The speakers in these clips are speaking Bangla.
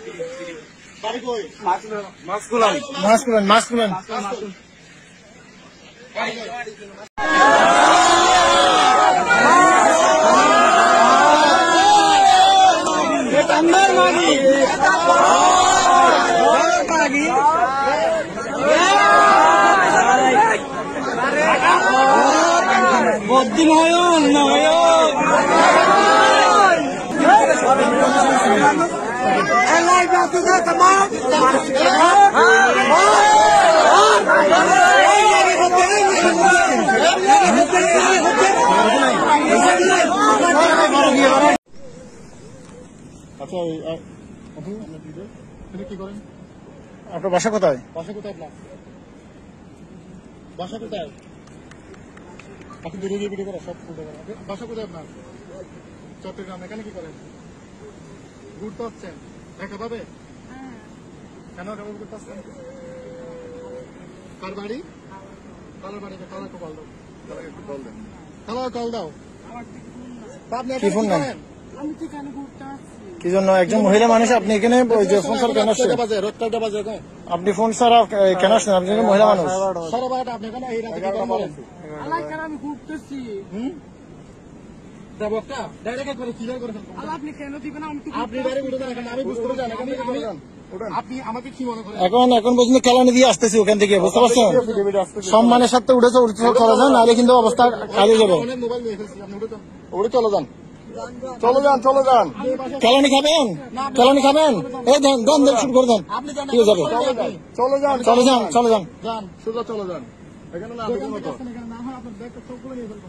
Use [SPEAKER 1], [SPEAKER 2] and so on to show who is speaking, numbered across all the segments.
[SPEAKER 1] বদিন হয় না Live Masters at the কি করেন আপনার বাসা কোথায় বাসা কোথায় আপনার বাসা কোথায় আপনি দূরে সব বাসা কোথায় আপনার চট্টগ্রাম এখানে কি করেন ঘুরতে হচ্ছেন টাকা পাবে কেন হ্যাঁ। কার বাড়ি দাও মহিলা আপনি ফোন স্যার কেন আসছেন আপনি ফোন কেন মহিলা মানুষ আপনি এখন এখন পর্যন্ত কেলানি দিয়ে আসতেছি ওখান থেকে বুঝতে পারছো সম্মানের সাথে উঠেছে উঠে চলে যান নাহলে কিন্তু অবস্থা খালি যাবে উঠে চলে যান চলে যান চলে যান খেলানি খাবেন খেলানি খাবেন এই দেন দেন দেন শুরু করে দেন ঠিক চলে যান চলে যান চলে যান সোজা যান এখানে না ব্যাগটা নিয়ে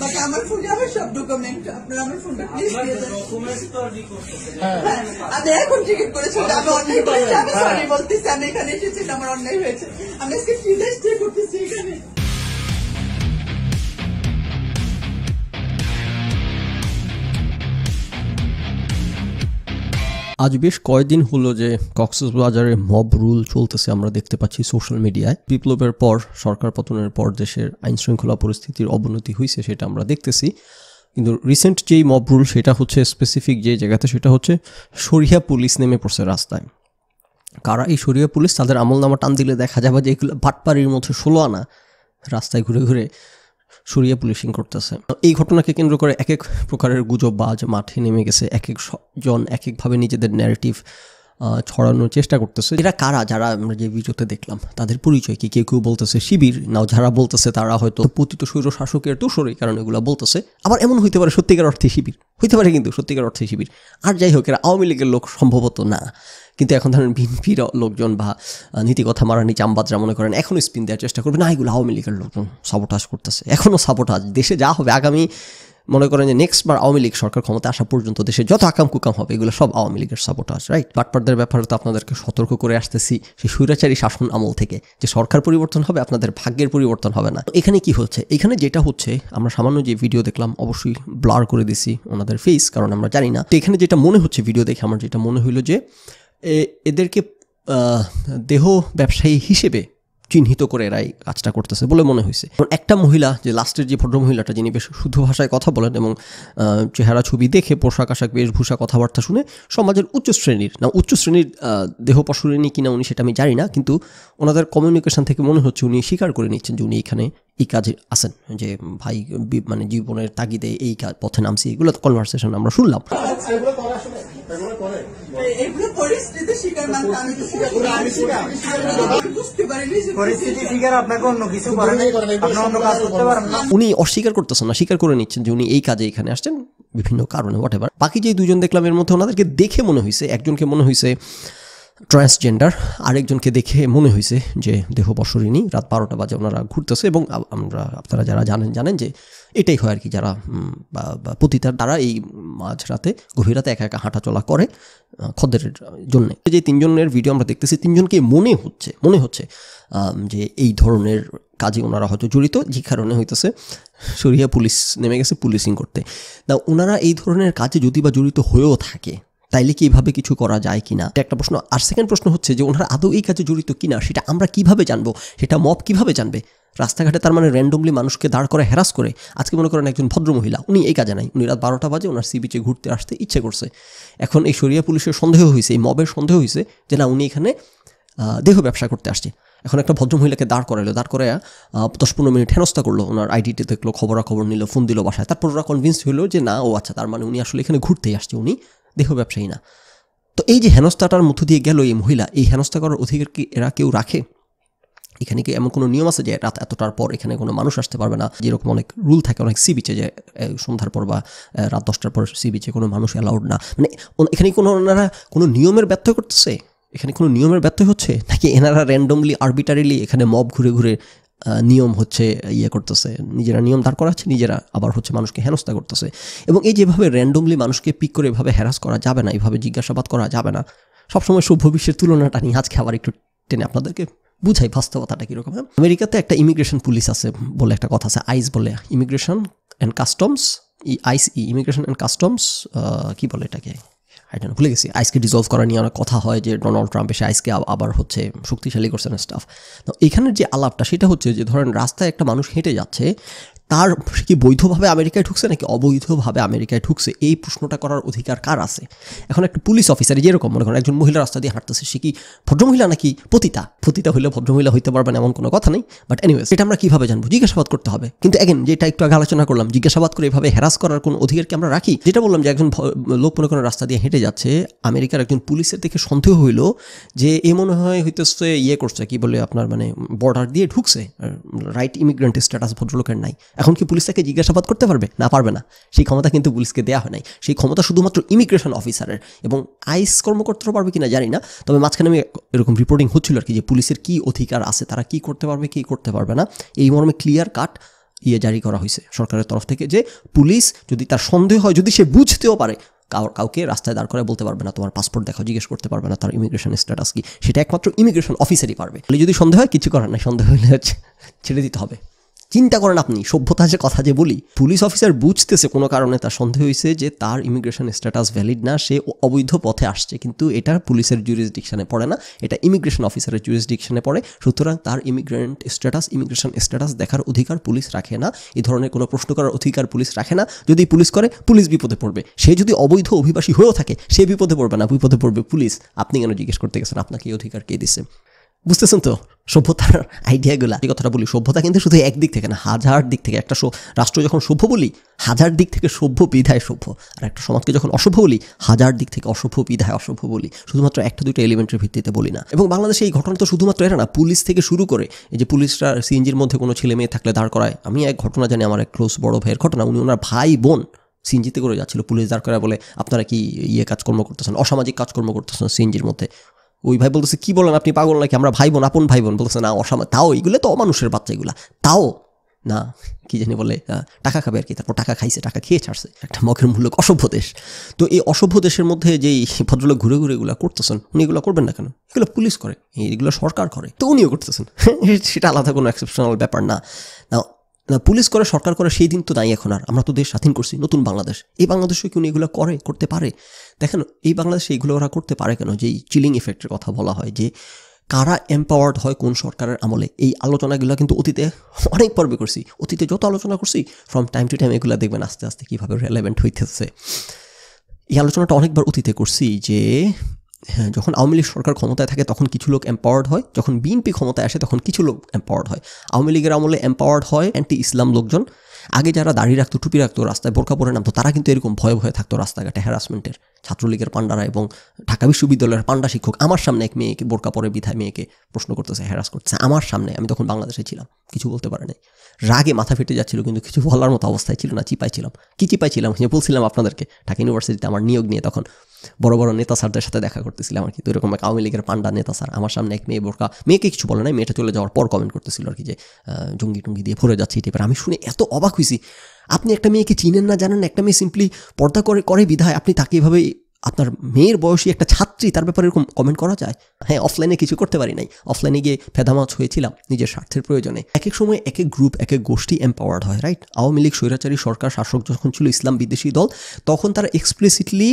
[SPEAKER 1] বাট আমার ফোনে আমার সব ডকুমেন্ট আপনারা আমার ফোনটা প্লিজ দিয়ে দেন হ্যাঁ। হ্যাঁ, আমি এখন টিকিট হ্যাঁ, করেছি আমি অন্যায় করেছি আমি সরি বলতেছি আমি এখানে এসেছি আমার অন্যায় হয়েছে আমি আজকে ফ্রি করতেছি এখানে আজ বেশ কয়েকদিন হলো যে কক্সবাজারে মব রুল চলতেছে আমরা দেখতে পাচ্ছি সোশ্যাল মিডিয়ায় বিপ্লবের পর সরকার পতনের পর দেশের আইন শৃঙ্খলা পরিস্থিতির অবনতি হয়েছে সেটা আমরা দেখতেছি কিন্তু রিসেন্ট যেই মব রুল সেটা হচ্ছে স্পেসিফিক যে জায়গাতে সেটা হচ্ছে সরিয়া পুলিশ নেমে পড়ছে রাস্তায় কারা এই সরিয়া পুলিশ তাদের আমল নামা টান দিলে দেখা যাবে যে এগুলো ভাটপাড়ির মধ্যে ষোলো আনা রাস্তায় ঘুরে ঘুরে সরিয়ে পুলিশিং করতেছে এই ঘটনাকে কেন্দ্র করে এক এক প্রকারের গুজব বাজ মাঠে নেমে গেছে এক এক জন এক একভাবে নিজেদের ন্যারেটিভ ছড়ানোর চেষ্টা করতেছে এরা কারা যারা আমরা যে ভিডিওতে দেখলাম তাদের পরিচয় কি কেউ কেউ বলতেছে শিবির নাও যারা বলতেছে তারা হয়তো পতিত স্বৈর শাসকের দোষর এই কারণে এগুলো বলতেছে আবার এমন হইতে পারে সত্যিকার অর্থে শিবির হইতে পারে কিন্তু সত্যিকার অর্থে শিবির আর যাই হোক এরা আওয়ামী লীগের লোক সম্ভবত না কিন্তু এখন ধরেন বিএনপির লোকজন বা নীতিকথা মারানি চাম্বাদরা মনে করেন এখনও স্পিন দেওয়ার চেষ্টা করবে না এগুলো আওয়ামী লীগের লোকজন সাবোটাজ করতেছে এখনও সাবোটাজ দেশে যা হবে আগামী মনে করেন যে নেক্সট বার আওয়ামী লীগ সরকার ক্ষমতা আসা পর্যন্ত দেশে যত আকাম কুকাম হবে এগুলো সব আওয়ামী লীগের সাপোর্টার্স রাইট বাটপারদের ব্যাপারে তো আপনাদেরকে সতর্ক করে আসতেছি সেই স্বৈরাচারী শাসন আমল থেকে যে সরকার পরিবর্তন হবে আপনাদের ভাগ্যের পরিবর্তন হবে না এখানে কি হচ্ছে এখানে যেটা হচ্ছে আমরা সামান্য যে ভিডিও দেখলাম অবশ্যই ব্লার করে দিছি ওনাদের ফেস কারণ আমরা জানি না তো এখানে যেটা মনে হচ্ছে ভিডিও দেখে আমার যেটা মনে হইলো যে এদেরকে দেহ ব্যবসায়ী হিসেবে চিহ্নিত করে এরাই কাজটা করতেছে বলে মনে হয়েছে একটা মহিলা যে লাস্টের যে ভদ্র মহিলাটা যিনি বেশ শুদ্ধ ভাষায় কথা বলেন এবং চেহারা ছবি দেখে পোশাক আশাক বেশভূষা কথাবার্তা শুনে সমাজের উচ্চ শ্রেণীর না উচ্চ শ্রেণীর দেহ পশুরেণী কিনা উনি সেটা আমি জানি না কিন্তু ওনাদের কমিউনিকেশন থেকে মনে হচ্ছে উনি স্বীকার করে নিচ্ছেন যে উনি এখানে এই কাজে আসেন যে ভাই মানে জীবনের তাগিদে এই পথে নামছি এগুলো কনভারসেশন আমরা শুনলাম উনি অস্বীকার করতেছেন না স্বীকার করে নিচ্ছেন যে উনি এই কাজে এখানে আসছেন বিভিন্ন কারণে হোয়াট এভার বাকি যে দুজন দেখলাম এর মধ্যে ওনাদেরকে দেখে মনে হয়েছে একজনকে মনে হয়েছে ট্রান্সজেন্ডার আরেকজনকে দেখে মনে হয়েছে যে দেহ বসরিনী রাত বারোটা বাজে ওনারা ঘুরতেছে এবং আমরা আপনারা যারা জানেন জানেন যে এটাই হয় আর কি যারা পতিতার দ্বারা এই মাঝরাতে গভীর রাতে একা একা হাঁটা চলা করে খদ্দের জন্য যে তিনজনের ভিডিও আমরা দেখতেছি তিনজনকে মনে হচ্ছে মনে হচ্ছে যে এই ধরনের কাজে ওনারা হয়তো জড়িত যে কারণে হইতেছে সরিয়া পুলিশ নেমে গেছে পুলিশিং করতে না ওনারা এই ধরনের কাজে যদি বা জড়িত হয়েও থাকে তাইলে কি এভাবে কিছু করা যায় কিনা এটা একটা প্রশ্ন আর সেকেন্ড প্রশ্ন হচ্ছে যে ওনারা আদৌ এই কাজে জড়িত কিনা সেটা আমরা কিভাবে জানবো সেটা মব কিভাবে জানবে রাস্তাঘাটে তার মানে র্যান্ডমলি মানুষকে দাঁড় করে হ্যারাস করে আজকে মনে করেন একজন ভদ্র মহিলা উনি এই কাজে নাই উনি রাত বারোটা বাজে ওনার সি বিচে ঘুরতে আসতে ইচ্ছে করছে এখন এই সরিয়া পুলিশের সন্দেহ হয়েছে এই মবের সন্দেহ হয়েছে যে না উনি এখানে দেহ ব্যবসা করতে আসছে এখন একটা ভদ্রমহিলাকে দাঁড় করালো দাঁড় করে দশ পনেরো মিনিট হেনস্থা করলো ওনার আইডিটি দেখলো খবরাখবর নিল ফোন দিল বাসায় তারপর ওরা কনভিন্স হলো যে না ও আচ্ছা তার মানে উনি আসলে এখানে ঘুরতেই আসছে উনি দেহ ব্যবসায়ী না তো এই যে হেনস্থাটার মধ্য দিয়ে গেল এই মহিলা এই হেনস্থা করার অধিকার কি এরা কেউ রাখে এখানে কি এমন কোনো নিয়ম আছে যে রাত এতটার পর এখানে কোনো মানুষ আসতে পারবে না যেরকম অনেক রুল থাকে অনেক সি বিচে যে সন্ধ্যার পর বা রাত দশটার পর সি বিচে কোনো মানুষ অ্যালাউড না মানে এখানে কোনো ওনারা কোনো নিয়মের ব্যর্থ করতেছে এখানে কোনো নিয়মের ব্যর্থ হচ্ছে নাকি এনারা র্যান্ডমলি আরবিটারিলি এখানে মব ঘুরে ঘুরে নিয়ম হচ্ছে ইয়ে করতেছে নিজেরা নিয়ম দাঁড় করাচ্ছে নিজেরা আবার হচ্ছে মানুষকে হেনস্থা করতেছে এবং এই যেভাবে র্যান্ডমলি মানুষকে পিক করে এভাবে হ্যারাস করা যাবে না এভাবে জিজ্ঞাসাবাদ করা যাবে না সবসময় সভ্য বিশ্বের তুলনাটা নিয়ে আজকে আবার একটু টেনে আপনাদেরকে বুঝাই বাস্তবতাটা কীরকম হ্যাঁ আমেরিকাতে একটা ইমিগ্রেশন পুলিশ আছে বলে একটা কথা আছে আইস বলে ইমিগ্রেশন অ্যান্ড কাস্টমস ই আইস ই ইমিগ্রেশন অ্যান্ড কাস্টমস কী বলে এটাকে আইডেন ভুলে গেছি আইসকে ডিজলভ করা নিয়ে অনেক কথা হয় যে ডোনাল্ড ট্রাম্প এসে আইসকে আবার হচ্ছে শক্তিশালী করছেন স্টাফ তো এখানের যে আলাপটা সেটা হচ্ছে যে ধরেন রাস্তায় একটা মানুষ হেঁটে যাচ্ছে তার কি বৈধভাবে আমেরিকায় ঢুকছে নাকি অবৈধভাবে আমেরিকায় ঢুকছে এই প্রশ্নটা করার অধিকার কার আছে এখন একটা পুলিশ অফিসার যেরকম মনে করেন একজন মহিলা রাস্তা দিয়ে হাঁটতেছে সে কি ভদ্রমহিলা নাকি পতিতা পতিতা হইলে ভদ্রমহিলা হইতে পারবেন এমন কোনো কথা নেই বাট এনিওয়েজ এটা আমরা কীভাবে জানবো জিজ্ঞাসাবাদ করতে হবে কিন্তু এগেন যেটা একটু আগে আলোচনা করলাম জিজ্ঞাসাবাদ করে এভাবে হ্যারাস করার কোনো অধিকার কি আমরা রাখি যেটা বললাম যে একজন লোক মনে করেন রাস্তা দিয়ে হেঁটে যাচ্ছে আমেরিকার একজন পুলিশের দেখে সন্দেহ হইল যে এ মনে হয় হইতেছে ইয়ে করছে কি বলে আপনার মানে বর্ডার দিয়ে ঢুকছে রাইট ইমিগ্রেন্ট স্ট্যাটাস ভদ্রলোকের নাই এখন কি পুলিশ তাকে জিজ্ঞাসাবাদ করতে পারবে না পারবে না সেই ক্ষমতা কিন্তু পুলিশকে দেওয়া হয় নাই সেই ক্ষমতা শুধুমাত্র ইমিগ্রেশন অফিসারের এবং আইস কর্মকর্তারও পারবে কিনা জানি না তবে মাঝখানে আমি এরকম রিপোর্টিং হচ্ছিল আর কি যে পুলিশের কী অধিকার আছে তারা কি করতে পারবে কি করতে পারবে না এই মর্মে ক্লিয়ার কাট ইয়ে জারি করা হয়েছে সরকারের তরফ থেকে যে পুলিশ যদি তার সন্দেহ হয় যদি সে বুঝতেও পারে কাউকে রাস্তায় দাঁড় করে বলতে পারবে না তোমার পাসপোর্ট দেখাও জিজ্ঞেস করতে পারবে না তার ইমিগ্রেশন স্ট্যাটাস কি সেটা একমাত্র ইমিগ্রেশন অফিসারই পারবে যদি সন্দেহ হয় কিছু করার না সন্দেহ হলে ছেড়ে দিতে হবে চিন্তা করেন আপনি সভ্যতা যে কথা যে বলি পুলিশ অফিসার বুঝতেছে কোনো কারণে তার সন্দেহ হয়েছে যে তার ইমিগ্রেশন স্ট্যাটাস ভ্যালিড না সে অবৈধ পথে আসছে কিন্তু এটা পুলিশের জুরিসডিকশানে পড়ে না এটা ইমিগ্রেশন অফিসারের জুরিসডিকশানে পড়ে সুতরাং তার ইমিগ্রেন্ট স্ট্যাটাস ইমিগ্রেশন স্ট্যাটাস দেখার অধিকার পুলিশ রাখে না এ ধরনের কোনো প্রশ্ন করার অধিকার পুলিশ রাখে না যদি পুলিশ করে পুলিশ বিপদে পড়বে সে যদি অবৈধ অভিবাসী হয়েও থাকে সে বিপদে পড়বে না বিপদে পড়বে পুলিশ আপনি কেন জিজ্ঞেস করতে গেছেন আপনাকে এই অধিকার কে দিচ্ছে বুঝতেছেন তো সভ্যতার আইডিয়াগুলা এই কথাটা বলি সভ্যতা কিন্তু শুধু একদিক থেকে না হাজার দিক থেকে একটা রাষ্ট্র যখন সভ্য বলি হাজার দিক থেকে সভ্য বিধায় সভ্য আর একটা সমাজকে যখন অসভ্য বলি হাজার দিক থেকে অসভ্য বিধায় অসভ্য বলি শুধুমাত্র একটা দুটো এলিমেন্টের ভিত্তিতে বলি না এবং বাংলাদেশে এই ঘটনা তো শুধুমাত্র এটা না পুলিশ থেকে শুরু করে এই যে পুলিশরা সিএনজির মধ্যে কোনো ছেলে মেয়ে থাকলে দাঁড় করায় আমি এক ঘটনা জানি আমার এক ক্লোজ বড় ভাইয়ের ঘটনা উনি ওনার ভাই বোন সিএনজিতে করে যাচ্ছিল পুলিশ দাঁড় করা বলে আপনারা কি ইয়ে কাজকর্ম করতেছেন অসামাজিক কাজকর্ম করতেছেন সিএনজির মধ্যে ওই ভাই বলতেছে কি বলেন আপনি পাগল নাকি আমরা ভাই বোন আপন ভাই বোন বলতেছে না অসাম তাও এগুলো তো অমানুষের বাচ্চা এগুলো তাও না কি জানি বলে টাকা খাবে আর কি তারপর টাকা খাইছে টাকা খেয়ে ছাড়ছে একটা মগের মূলক অসভ্য দেশ তো এই অসভ্য দেশের মধ্যে যেই ভদ্রলোক ঘুরে ঘুরে এগুলো করতেছেন উনি এগুলো করবেন না কেন এগুলো পুলিশ করে এগুলো সরকার করে তো উনিও করতেছেন সেটা আলাদা কোনো এক্সেপশনাল ব্যাপার না পুলিশ করে সরকার করে সেই দিন তো নাই এখন আর আমরা তো দেশ স্বাধীন করছি নতুন বাংলাদেশ এই বাংলাদেশে কেউ এগুলো করে করতে পারে দেখেন এই বাংলাদেশে এইগুলো ওরা করতে পারে কেন যে এই চিলিং এফেক্টের কথা বলা হয় যে কারা এম্পাওয়ার্ড হয় কোন সরকারের আমলে এই আলোচনাগুলো কিন্তু অতীতে অনেক পর্বে করছি অতীতে যত আলোচনা করছি ফ্রম টাইম টু টাইম এগুলো দেখবেন আস্তে আস্তে কীভাবে রেলেভেন্ট হইতেছে এই আলোচনাটা অনেকবার অতীতে করছি যে হ্যাঁ যখন আওয়ামী লীগ সরকার ক্ষমতায় থাকে তখন কিছু লোক এম্পাওয়ার্ড হয় যখন বিএনপি ক্ষমতায় আসে তখন কিছু লোক এম্পাওয়ার্ড হয় আওয়ামী লীগের আমলে এম্পাওয়ার্ড হয় অ্যান্টি ইসলাম লোকজন আগে যারা দাঁড়িয়ে রাখতো টুপি রাখতো রাস্তায় বোরখা পরে নামতো তারা কিন্তু এরকম ভয়ে ভয়ে থাকতো রাস্তাঘাটে হ্যারাসমেন্টের ছাত্রলীগের পান্ডারা এবং ঢাকা বিশ্ববিদ্যালয়ের পান্ডা শিক্ষক আমার সামনে এক মেয়েকে বোরকা পরে বিধায় মেয়েকে প্রশ্ন করতেছে হ্যারাস করতেছে আমার সামনে আমি তখন বাংলাদেশে ছিলাম কিছু বলতে পারে নাই রাগে মাথা ফেটে যাচ্ছিল কিন্তু কিছু বলার মতো অবস্থায় ছিল না চিপাইছিলাম কি চিপাইছিলাম যে বলছিলাম আপনাদেরকে ঢাকা ইউনিভার্সিটিতে আমার নিয়োগ নিয়ে তখন বড় বড় নেতা স্যারদের সাথে দেখা করতেছিলাম আর কি তো এরকম এক আওয়ামী লীগের পান্ডা নেতা স্যার আমার সামনে এক মেয়ে বোরকা মেয়েকে কিছু বলে নাই মেয়েটা চলে যাওয়ার পর কমেন্ট করতেছিল আর কি যে জঙ্গি টুঙ্গি দিয়ে ভরে যাচ্ছে এই টাইপের আমি শুনে এত অবাক খুশি আপনি একটা মেয়েকে চিনেন না জানেন একটা মেয়ে সিম্পলি পর্দা করে করে বিধায় আপনি তাকে এভাবে আপনার মেয়ের বয়সী একটা ছাত্রী তার ব্যাপারে এরকম কমেন্ট করা যায় হ্যাঁ অফলাইনে কিছু করতে পারি নাই অফলাইনে গিয়ে ফেদামাজ হয়েছিলাম নিজের স্বার্থের প্রয়োজনে এক এক সময় এক এক গ্রুপ এক এক গোষ্ঠী এম্পাওয়ার্ড হয় রাইট আওয়ামী লীগ স্বৈরাচারী সরকার শাসক যখন ছিল ইসলাম বিদেশি দল তখন তারা এক্সপ্লিসিটলি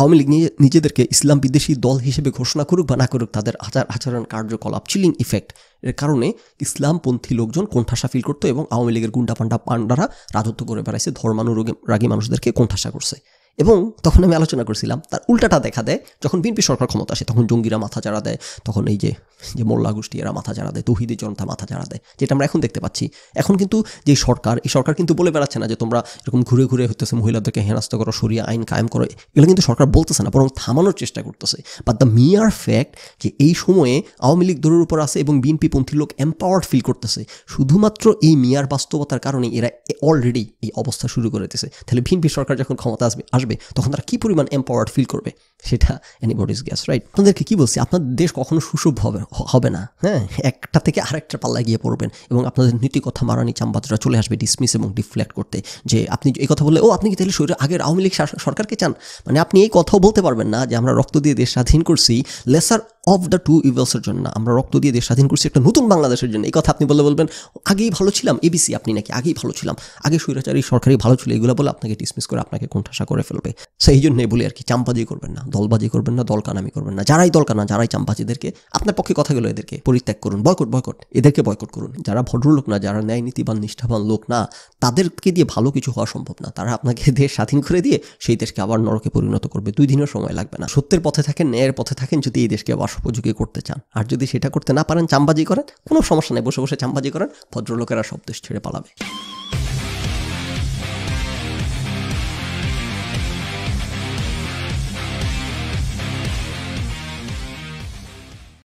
[SPEAKER 1] আওয়ামী লীগ নিজেদেরকে ইসলাম বিদেশি দল হিসেবে ঘোষণা করুক বা না করুক তাদের আচার আচরণ কার্যকলাপ চিলিং ইফেক্ট এর কারণে ইসলামপন্থী লোকজন কোণঠাসা ফিল করতো এবং আওয়ামী লীগের গুন্ডা পান্ডা পান্ডারা রাজত্ব করে বেড়াইছে রাগী মানুষদেরকে কোণঠাসা করছে এবং তখন আমি আলোচনা করছিলাম তার উল্টাটা দেখা দেয় যখন বিএনপি সরকার ক্ষমতা আসে তখন জঙ্গিরা মাথা চাড়া দেয় তখন এই যে যে মোল্লা গোষ্ঠী এরা মাথা চাড়া দেয় তহিদের জনতা মাথা চাড়া দেয় যেটা আমরা এখন দেখতে পাচ্ছি এখন কিন্তু যে সরকার এই সরকার কিন্তু বলে বেড়াচ্ছে না যে তোমরা এরকম ঘুরে ঘুরে হইতেছে মহিলাদেরকে হেনাস্ত করো সরিয়ে আইন কায়েম করো এগুলো কিন্তু সরকার বলতেছে না বরং থামানোর চেষ্টা করতেছে বাট দ্য মিয়ার ফ্যাক্ট যে এই সময়ে আওয়ামী লীগ দলের উপর আছে এবং বিএনপি পন্থী লোক এম্পাওয়ার্ড ফিল করতেছে শুধুমাত্র এই মিয়ার বাস্তবতার কারণে এরা অলরেডি এই অবস্থা শুরু করে দিতেছে তাহলে বিএনপি সরকার যখন ক্ষমতা আসবে আসবে তখন তারা কী পরিমাণ এম্পাওয়ার্ড ফিল করবে সেটা অ্যানিবডিস গ্যাস রাইট আপনাদেরকে কি বলছি আপনাদের দেশ কখনো সুসভ হবে হবে না হ্যাঁ একটা থেকে আরেকটা পাল্লা গিয়ে পড়বেন এবং আপনাদের নীতি কথা মারানি চাম্বাতরা চলে আসবে ডিসমিস এবং ডিফ্লেক্ট করতে যে আপনি এই কথা বললে ও আপনি কি তাহলে শরীরে আগের আওয়ামী লীগ সরকারকে চান মানে আপনি এই কথাও বলতে পারবেন না যে আমরা রক্ত দিয়ে দেশ স্বাধীন করছি লেসার অফ দ্য টু ইভেলসের জন্য আমরা রক্ত দিয়ে দেশ স্বাধীন করছি একটা নতুন বাংলাদেশের জন্য এই কথা আপনি বলে বলবেন আগেই ভালো ছিলাম এবিসি আপনি নাকি আগেই ভালো ছিলাম আগে স্বৈরাচারী সরকারি ভালো ছিল এগুলো বলে আপনাকে ডিসমিস করে আপনাকে কোনঠাসা করে ফেলবে সেই জন্যে বলে আর কি চাম্পাজি করবেন না দলবাজি করবেন না দলকানামি করবেন না যারাই দলকানা যারাই চাম্পাজিদেরকে আপনার পক্ষে কথাগুলো এদেরকে পরিত্যাগ করুন বয়কট বয়কট এদেরকে বয়কট করুন যারা ভদ্রলোক না যারা ন্যায় নীতিবান নিষ্ঠাবান লোক না তাদেরকে দিয়ে ভালো কিছু হওয়া সম্ভব না তারা আপনাকে দেশ স্বাধীন করে দিয়ে সেই দেশকে আবার নরকে পরিণত করবে দুই দিনের সময় লাগবে না সত্যের পথে থাকেন ন্যায়ের পথে থাকেন যদি এই দেশকে আবার উপযোগী করতে চান আর যদি সেটা করতে না পারেন চাম্বাজি করেন কোনো সমস্যা নেই বসে বসে চাম্বাজি করেন ভদ্রলোকেরা সব দেশ ছেড়ে পালাবে